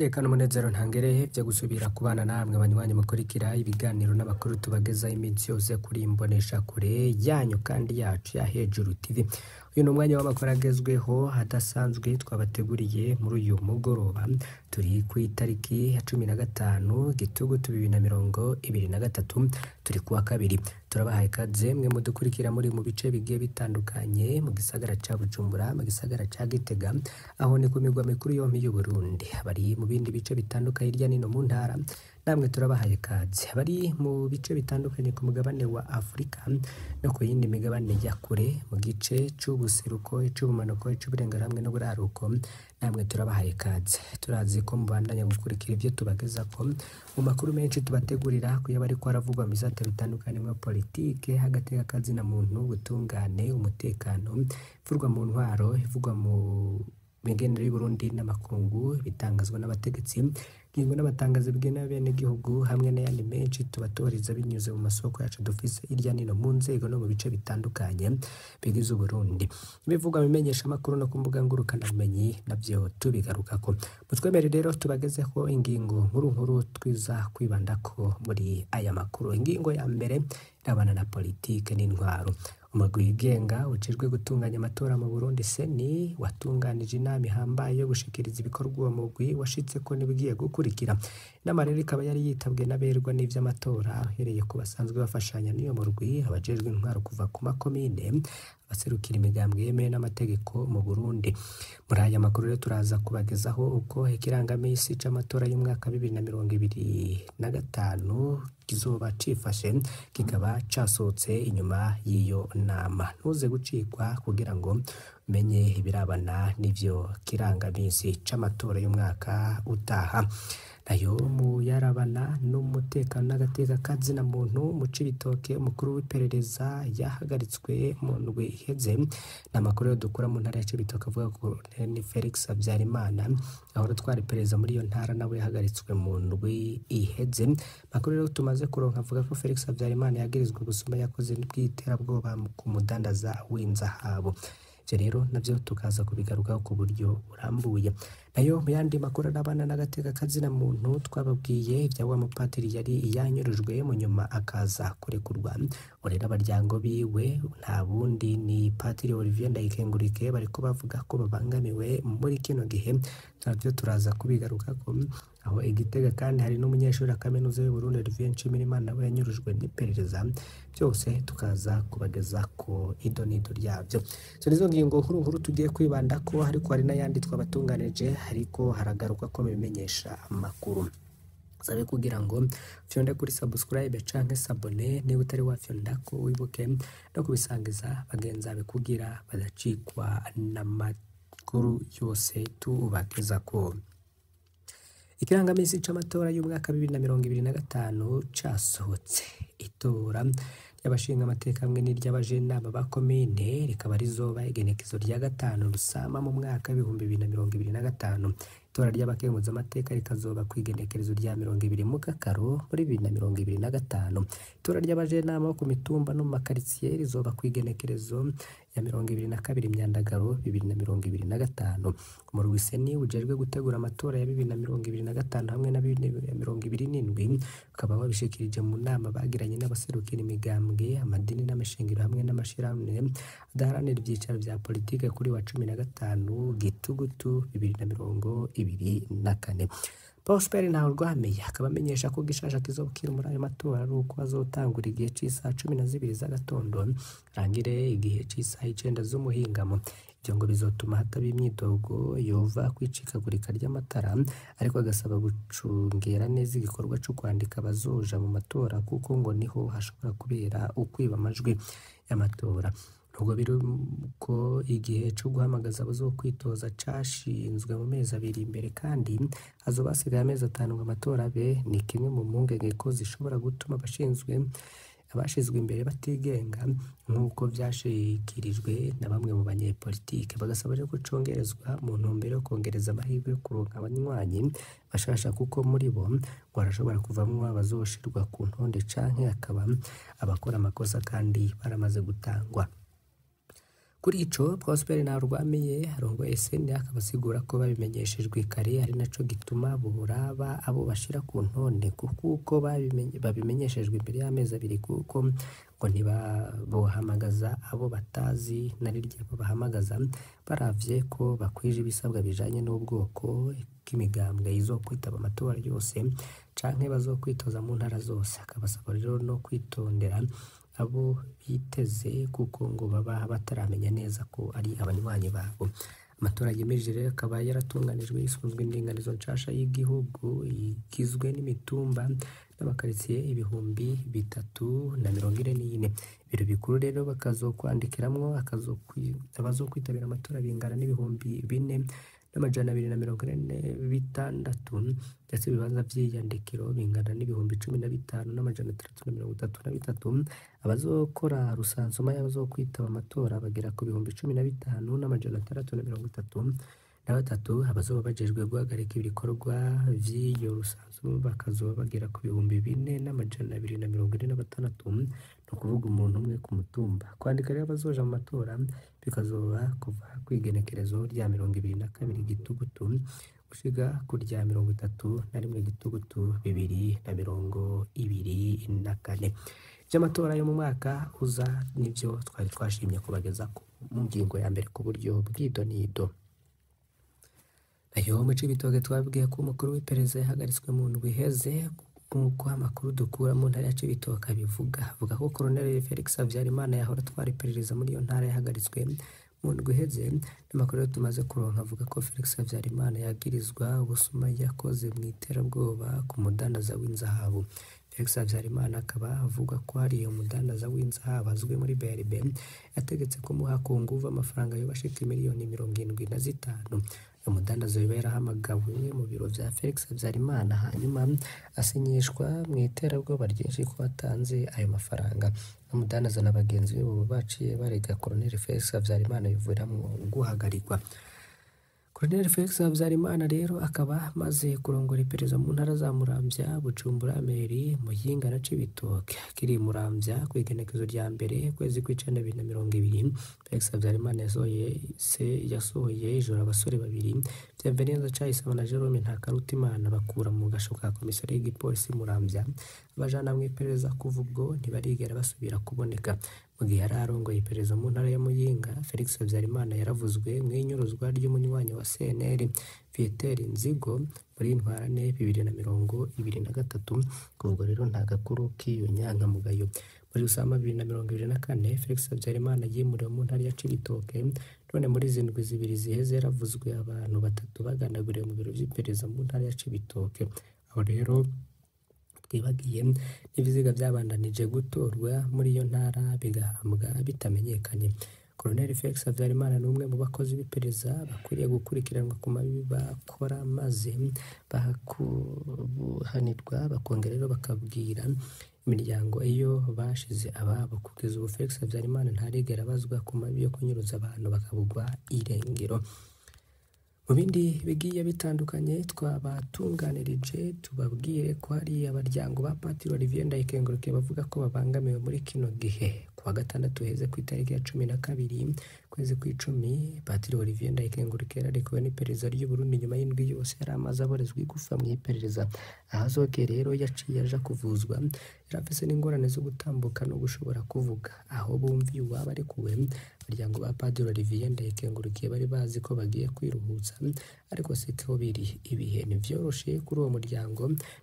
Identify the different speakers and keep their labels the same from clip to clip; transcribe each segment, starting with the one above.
Speaker 1: tekano umunezero ntangere gusubira kubana namwe abanywanyi mukurikira ibiganiro n'amakuru tubagezaho iminsi yose kuri imbonesha kure yanyu kandi yacu ya hejuru TV uyu ni umwanya w'amakuru agezweho adasanzwe twabateguriye muri uyu mugoroba turi ku itariki ya cumi na gatanu gitugutu bibiri na mirongo ibiri na gatatu turi kuwa kabiri turabahaye ikaze mwe mudukurikira muri mu bice bigiye bitandukanye mu gisagara cya Bujumbura mu gisagara cya Gitega aho ni ku migwa mikuru yombi y'u Burundi bari mu bindi bice bitandukanye hirya no mu ntara namwe turabahaye kazi bari mu bice bitandukanye ku mugabane wa afurika no ku yindi migabane ya kure mu gice cy'ubuseruko icy'ubumanuko icy'uburengera hamwe n'uburaruko namwe turabahaye kazi turazi ko mubandanya gukurikira ibyo tubageza ko mu makuru menshi tubategurira kuyo bari kwaravugwa mu bisate bitandukanye muri politike hagateeka akazina muntu ubutungane umutekano ivurwa mu ntwaro ivugwa mu imigendere y'uburundi n'amakungu bitangazwa n'abategetsi bwingwa n'abatangazi bw'abenegihugu hamwe n'ayandi menshi tuba binyuze mu masoko yacu dufise hirya no mu nzego no mu bice bitandukanye bigize uburundi bivugwa mu bimenyeshamakuru no ku mbuga ngurukanabumenyi nabyo tubigarukako mutwemere rero tubagezeho ingingo nkuru nkuru twiza kwibanda ko muri aya makuru ingingo ya mbere irabana na politike n'intwaro umugwi wigenga ujejwe gutunganya amatora mu Burundi seni watunganije inama ihambaye yo gushikiriza ibikorwa uwo mugwi ko n'ibigiye gukurikira inama rero ikaba yari yitabwe n'aberwa n’iby’amatora ahereye ku basanzwe bafashanya n'uyo murwi abajejwe intwaro kuva ku makomine aserukira imiryango yemewe n'amategeko mu Burundi muri aya makuru rero turaza kubagezaho uko ikirangamisi cy'amatora y'umwaka bibiri na mirongo ibiri na gatanu kizoba cifashe kikaba cyasohotse inyuma y'iyo nama ntuze gucikwa kugira ngo umenye ibirabana n'ivyo kirangamisi c'amatora y'umwaka utaha mu yarabana n'umutekano n'agateka ka muntu muntu mucibitoke umukuru w'iperereza yahagaritswe mu ndwi iheze ni amakuru yo dukura mu ntara ya cibitoke avuga ko ni Felix Habyarimana ahora utwara iperereza muri iyo ntara nawe yahagaritswe mu ndwi iheze makuru rero tumaze kuronka avuga ko Felix Habyarimana yagirizwa gusoma yakoze n'ubwiterabwoba ku mudandaza w'inzahabo ibyo rero nabyo tukaza kubigarukaho ku buryo burambuye nayo mu yandi makuru arabana kazina muntu twababwiye ibya wa mupatiri yari yanyurujwe mu nyuma akaza kurekurwa urera abaryango biwe nta bundi ni patiri Olivier Ndayikengurike bari ko bavuga ko babangamiwe muri kino gihe nabyo turaza kubigaruka ko aho igitega kandi hari n'umunyeshuri wa kaminuza y'u Burundi Olivier Nshimirimana we yanyurujwe n'iperereza byose tukaza kubageza ku idonido ryabyo so nizo ngingo nkuru nkuru tugiye kwibanda ko ariko hari n'ayandi twabatunganije ariko haragaruka ko bimenyesha amakuru sabe kugira ngo fyonde kuri subscribe canke sabone niba utari wafyonda ko wibuke no kubisangiza bagenzi bawe kugira badacikwa n'amakuru yose tubageza ko ikirangaminsi cy'amatora y'umwaka bibiri na mirongo ibiri na gatanu cyasohotse itora ry'abashinga amateka hamwe n'iry'abajenama ba komine rikaba rizoba igenekezo rya gatanu rusama mu mwaka w'ibihumbi bibiri na mirongo ibiri na gatanu itora ry'abakemuza amateka rikazoba ku igenekerezo rya mirongo ibiri mu gakaro muri bibiri na mirongo ibiri na gatanu itora ry'abajenama bo ku mitumba no mu makaritsiye rizoba ku igenekerezo ya mirongo ibiri na kabiri myandagaro bibiri na mirongo ibiri na gatanu umuruwiseni ujejwe gutegura amatora ya bibiri na mirongo ibiri na gatanu hamwe na bibiri na mirongo ibiri n'indwi ukaba wabishikirije mu nama bagiranye n'abaserukira imigambwe amadini n'amashingiro hamwe n'amashyirahamwe adaharanira ibyicaro bya politiki kuri wa cumi na gatanu gitugutu bibiri na mirongo ibiri bibiri na kane paul sperry ntawe urwamenye akaba amenyesha ko gishasha kizobwira muri ayo matora ari uko azotangura igihe cy'isaha cumi na zibiri z'agatondo rangire igihe cy'isaha icyenda z'umuhingamo ibyo ngo bizotuma hataba imyidogo yova kwicikagurika ry'amatara ariko agasaba gucungera neza igikorwa cyo kwandika abazoja mu matora kuko ngo niho hashobora kubera ukwiba amajwi y'amatora nubwo biri ko igihe cyo guhamagaza zo kwitoza cyashinzwe mu mezi abiri imbere kandi azo basigaye amezi atanu ngo amatora abe ni kimwe mu mpungenge ko zishobora gutuma abashinzwe abashizwe imbere batigenga nk'uko byashyikirijwe na bamwe mu banyepolitike bagasaba rero gucongerezwa mu ntumbero yo kongereza amahirwe yo kuronka abanywanyi bashasha kuko muri bo barashobora kuvamo abazoshirwa ku ntonde canke akaba abakora amakosa kandi baramaze gutangwa kuri ico Prosper Ntwarubamiye arongoye sena akaba asigura ko babimenyeshejwe kare ari naco gituma boraba abo bashira ku ntonde kuko babimenyeshejwe imbere y'amezi abiri kuko ngo ntibabohamagaza abo batazi narirya babahamagaza baravye ko bakwije ibisabwa bijanye n'ubwoko bw'imigambwe izo kwitaba amatora yose canke bazokwitoza mu ntara zose akabasaba rero no kwitondera abo biteze kuko ngo baba bataramenya neza ko ari abanywanyi babo amatora yemeje rero akaba yaratunganijwe hisunzwe indinganizo nshasha y'igihugu igizwe n'imitumba n'amakaritsiye ibihumbi bitatu na mirongo ine n'ine ibiro bikuru rero bakazokwandikiramwo abazo kwitabira amatora bingana n'ibihumbi bine n'amajana abiri na mirongo ine bitandatu ndetse ibibanza by'iyandikiro bingana n'ibihumbi cumi na bitanu n'amajana atandatu na mirongo itatu na bitatu abazokora rusanzuma y'abazokwitaba amatora bagera ku bihumbi cumi na bitanu n'amajana atandatu na mirongo itatu na batatu abazoba bajejwe guhagarika ibikorwa vy'iyo rusanzu bakazuba bagera ku bihumbi bine n'amajana abiri na mirongo ine na batandatu ni ukuvuga umuntu umwe ku mutumba kwandika rero abazoja mu matora bikazoba kuva ku igenekerezo rya mirongo ibiri na kabiri gitugutu gushiga ku rya mirongo itatu na rimwe gitugutu bibiri na mirongo ibiri na kane by'amatora yo mu mwaka uza nibyo twari twashimye kubageza mu ngingo ya mbere ku buryo bw'idonido Ayo Mico Ibitoge twababwiye ko umukuru w'iperereza yahagaritswe mu ndwi iheze nk'uko amakuru dukura mu ntara ya Cibitoke bivuga avuga ko Colonel Felix Habyarimana yahora atwara iperereza muri iyo ntara yahagaritswe mu ndwi iheze n'amakuru yo tumaze kuronka avuga ko Felix Habyarimana yagirizwa ubusuma yakoze mu iterabwoba ku mudandaza w'inzahabu Alex Habyarimana akaba avuga ko hariya umudandaza w'inzahabu azwi muri BRB yategetse kumuha ku nguvu amafaranga y'ubashika miliyoni mirongo irindwi na zitanu umudandaza wibera hamagawe mu biro bya Felix Habyarimana hanyuma asinyishwa mu iterabwoba ryinshi ko watanze ayo mafaranga n'umudandaza na bagenzi be ubu baciye barega Colonel Felix Habyarimana bivura mu guhagarikwa Col Felix Habyarimana rero akaba maze kurongora iperereza mu ntara za Murambya bucumbura Meri Muyinga na Cibitoke kiri Murambya ku igenekezo rya mbere kwezi kw'icenda bibiri na mirongo ibiri Felix Habyarimana yasohoye se yasohoye ijoro abasore babiri Bienvenance Cayisaba na Jerome Ntakarutimana bakura mu gasho ka komisiyo y'igipolisi Murambya abajana mu iperereza kuva ubwo ntibarigera basubira kuboneka Mu gihe yari arongoye iperereza mu ntara ya Muyinga Felix Habyarimana yaravuzwe mu inyuruzwa ry'umunywanyi wa CNL Viateur Nzigo muri Ntwarane bibiri na mirongo ibiri na gatatu ubwo rero nta gakuru k'iyo nyangamugayo muri Rusama bibiri na mirongo ibiri na kane Felix Habyarimana yimuriwe mu ntara ya Cibitoke none muri zindwi zibiri ziheze yaravuzwe abantu batatu baganaguriye mu biro by'iperereza mu ntara ya Cibitoke aho rero twibagiyemo n'ibiziga byabandanije gutorwa muri iyo ntara bigahambwa bitamenyekanye Colonel Felix Habyarimana ni umwe mu bakozi b'iperereza bakwiriye gukurikiranwa ku mabi bakora maze bakabuhanirwa bakongera rero bakabwira imiryango iyo bashize ababo kugeza ubu Felix Habyarimana ntarigera abazwa ku mabi yo kunyuruza abantu bakabugwa irengero mu bindi bigiye bitandukanye twabatunganirije tubabwire ko hari abaryango ba patiri Olivier Ndayikengurukiye bavuga ko babangamiwe muri kino gihe kuwa gatandatu heze ku itariki ya cumi na kabiri kwezi kw'icumi patiri Olivier Ndayikengurukiye yari kumwe n'iperereza ry'u Burundi nyuma y'indwi yose yari amaze aborezwa igufa mu iperereza ahazoke rero yaciye aja kuvuzwa yari afise n'ingorane zo gutambuka no gushobora kuvuga aho bumviye uwaba arekuwe Abanyamuryango ba Padiri Olivier Ndayikengurukiye bari bazi ko bagiye kwiruhutsa ariko siko biri ibihe ntibyoroshye kuri uwo muryango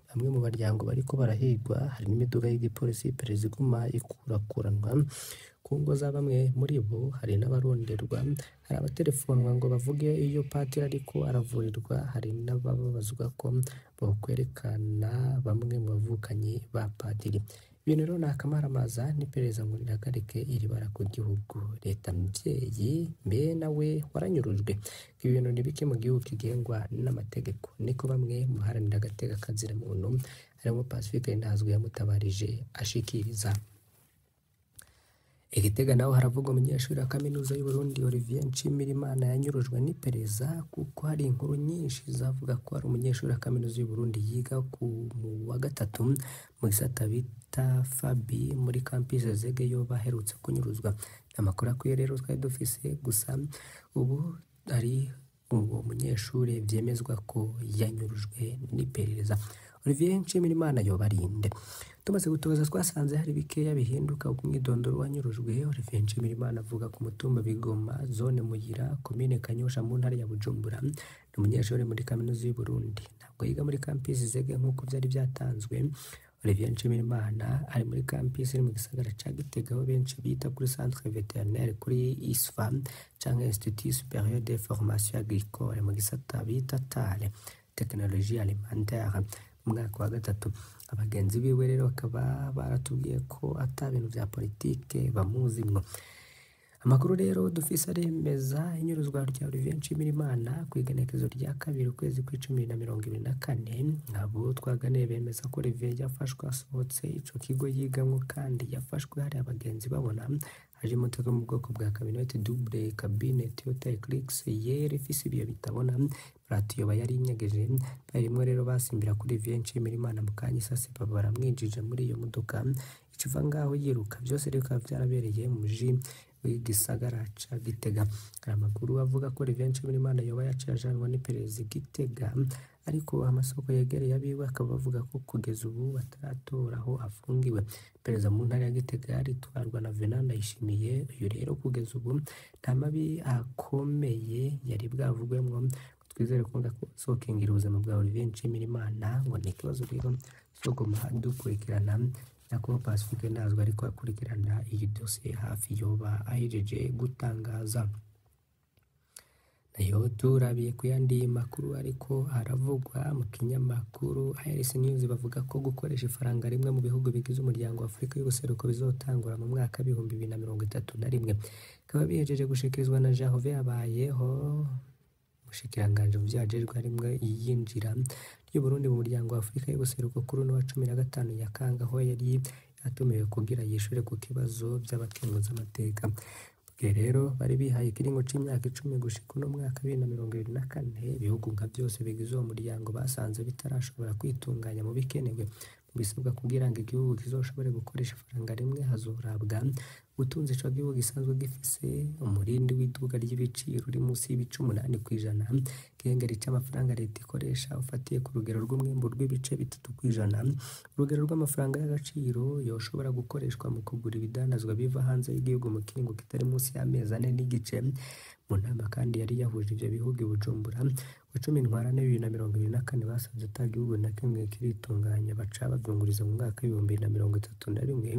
Speaker 1: bamwe mu baryango bari ko barahigwa hari n'imiduga y'igipolisi perezida iguma ikurakuranwa ku ngo za bamwe muri bo hari n'abaronderwa hari abatelefonwa ngo bavuge iyo patiri ariko aravurirwa hari n'abababazwa ko bakwerekana bamwe mu bavukanyi ba padiri ibintu runaka maramaza n'iperereza ngo rirahagarike iri bara ku gihugu leta mbyeyi mbe nawe waranyurujwe ibintu ni bike mu gihugu kigengwa n'amategeko niko bamwe mu baharanira agateka kazira muntu harimo pacifique ntazwi yamutabarije ashikiriza Igitega naho haravugwa umunyeshuri wa Kaminuza Burundi Olivier Nshimirimana yanyurujwe n'iperereza kuko hari inkuru nyinshi zavuga ko hari umunyeshuri wa Kaminuza Burundi yiga ku wa gatatu mu gisata bita Fabi muri Campus Zege yo baherutse kunyuruzwa amakuru akwiye rero twari dufise gusa ubu ari uwo munyeshuri byemezwa ko yanyurujwe n'iperereza Olivier Nshimirimana yobarinde tumaze gutoza twasanze hari bikeya bihinduka umwidondoro wanyurujwe Olivier Nshimirimana avuga ku mutumba Bigoma zone Muyira komine Kanyosha mu ntara ya Bujumbura ni umunyeshuri muri kaminuza y'u Burundi ntabwo yiga muri campus Zege nk'uko byari byatanzwe Olivier Nshimirimana ari muri campus iri mu gisagara ca Gitega aho benshi bita kuri centre vétérinaire kuri ISFA cyangwa Institut Supérieur de Formation Agricole mu gisata bita TALE Technologie Alimentaire umwaka wa gatatu abagenzi biwe rero bakaba baratubwiye ko ata bintu bya politiki bamuzimwo Amakuru rero dufise aremeza inyuruzwa rya Olivier Nshimirimana ku igenekezo rya kabiri ukwezi cumi na mirongo ibiri na kane nk'abo twaganiye bemeza ko Olivier yafashwe asohotse ico kigo yigamwo kandi yafashwe hari abagenzi babona aje imodoka mu bwoko bwa kabinete double cabine Toyota Eclipse ifise ibiyo bitabona radiyo bayari inyegeje barimwo rero basimbira kuri Olivier Nshimirimana mu kanya isase baramwinjije muri iyo modoka kiva ngaho yiruka byose rero bikaba byarabereye mu mujyi w'igisagara cya gitega hari amakuru avuga ko Revention Nshimirimana yoba yaciye ajanwa gitega ariko amasoko yegereye abiwe akaba bavuga ko kugeza ubu bataratora aho afungiwe perezida mu ntara ya gitega aritwarwa na venant ndayishimiye uyu rero kugeza ubu nta mabi akomeye yari bwavugwemo twizere ko ndasohokengera ubuzima bwawe benshi Nshimirimana ngo ni ikibazo rero cyo guma dukurikirana nyakubahwa Pacifique ndazwi ariko akurikirana iyi dosiye hafi yoba ahejeje gutangaza nayo turabiye ku yandi makuru ariko haravugwa mu kinyamakuru Harris News bavuga ko gukoresha ifaranga rimwe mu bihugu bigize umuryango wa Afurika y'ubuseruko bizotangura mu mwaka w'ibihumbi bibiri na mirongo itatu na rimwe bikaba bihejeje gushikirizwa na Jean yabayeho” ubushikiranganji mu by'abajejwe yinjira iyinjira ry'Uburundi mu muryango wa Afurika y'ubuseruko kuri wa cumi na gatanu Nyakanga aho yari yatumiwe kugira yishure ku kibazo amateka bwe rero bari bihaye ikiringo cy'imyaka icumi gushika uno mwaka bibiri na mirongo ibiri na kane ibihugu nka byose bigize uwo muryango basanze bitarashobora kwitunganya mu bikenewe mu bisabwa kugira ngo igihugu kizoshobore gukoresha ifaranga rimwe hazorabwa ubutunzi shabibu gisanzwe gifise umurindi w'iduga ry'ibiciro uri munsi y'ibice umunani ku ijana gihengeri ry'amafaranga leta ikoresha ufatiye ku rugero rw'umwembu rw'ibice bitatu ku ijana urugero rw'amafaranga y'agaciro yoshobora gukoreshwa mu kugura ibidandazwa biva hanze y'igihugu mu kiringo kitari munsi y'amezi ane n'igice mu nama kandi yari yahuje ibyo bihugu i Bujumbura ku cumi ntwarane bibiri na mirongo ibiri na kane basanze ata gihugu na kimwe kiritunganya baca babyunguriza mu mwaka w'ibihumbi bibiri na mirongo itatu na rimwe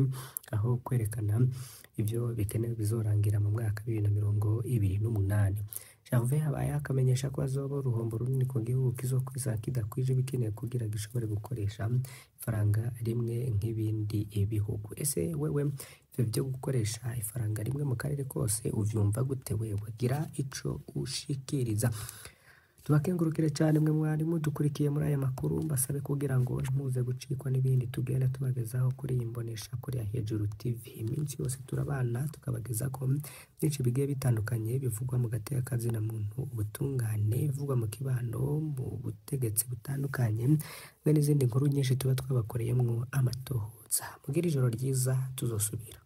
Speaker 1: aho kwerekana ibyo bikenewe bizorangira mu mwaka w'ibihumbi na mirongo ibiri n'umunani Janvier yabaye akamenyesha ko azoba uruhombo runini ku gihugu kizokwizana kidakwije bikenewe kugira ngo gishobore gukoresha ifaranga rimwe nk'ibindi bihugu ese wewe ibyo byo gukoresha ifaranga rimwe mu karere kose ubyumva gute wewe gira ico ushikiriza tubakengurukire cyane mwe mwarimu dukurikiye muri aya makuru mbasabe kugira ngo ntuze gucikwa n'ibindi tugenda tubagezaho kuri iyi mbonesha kuri ya hejuru tv iminsi yose turabana tukabageza ko byinshi bigiye bitandukanye bivugwa mu gateka kazina muntu ubutungane bivugwa mu kibano mu butegetsi butandukanye n'izindi nkuru nyinshi tuba twabakoreyemo amatohoza mugire ijoro ryiza tuzosubira